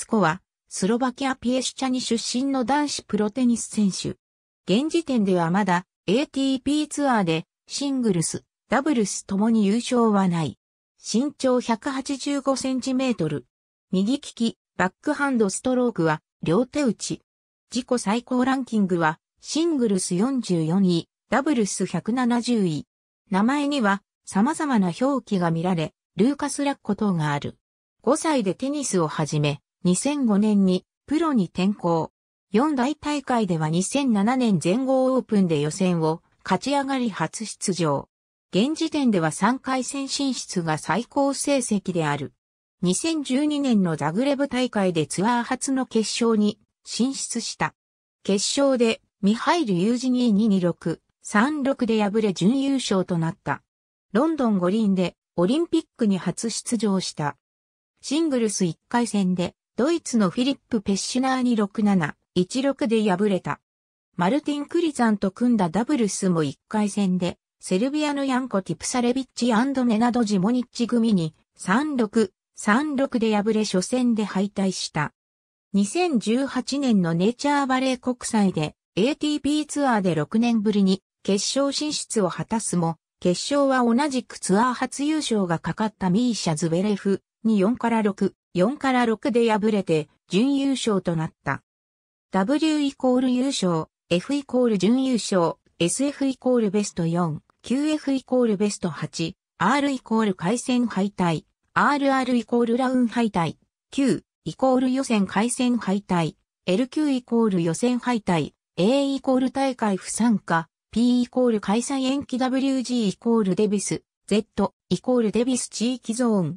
ツコは、スロバキア・ピエシチャに出身の男子プロテニス選手。現時点ではまだ ATP ツアーでシングルス、ダブルスともに優勝はない。身長185センチメートル。右利き、バックハンドストロークは両手打ち。自己最高ランキングはシングルス44位、ダブルス170位。名前には様々な表記が見られ、ルーカス・ラッコ等がある。5歳でテニスを始め、2005年にプロに転向。四大大会では2007年全豪オープンで予選を勝ち上がり初出場。現時点では3回戦進出が最高成績である。2012年のザグレブ大会でツアー初の決勝に進出した。決勝でミハイル・ユージニー2226、36で敗れ準優勝となった。ロンドン五輪でオリンピックに初出場した。シングルス1回戦でドイツのフィリップ・ペッシュナーに6-7、16で敗れた。マルティン・クリザンと組んだダブルスも1回戦で、セルビアのヤンコ・ティプサレビッチメナド・ジモニッチ組に3-6、3-6で敗れ初戦で敗退した。2018年のネイチャーバレー国際で ATP ツアーで6年ぶりに決勝進出を果たすも、決勝は同じくツアー初優勝がかかったミーシャ・ズベレフ、に4から6、4から6で敗れて準優勝となった。W イコール優勝、F イコール準優勝、SF イコールベスト4、QF イコールベスト8、R イコール回戦敗退、RR イコールラウン敗退、Q イコール予選回戦敗退、LQ イコール予選敗退、A イコール大会不参加、P イコール開催延期 WG イコールデビス、Z イコールデビス地域ゾーン、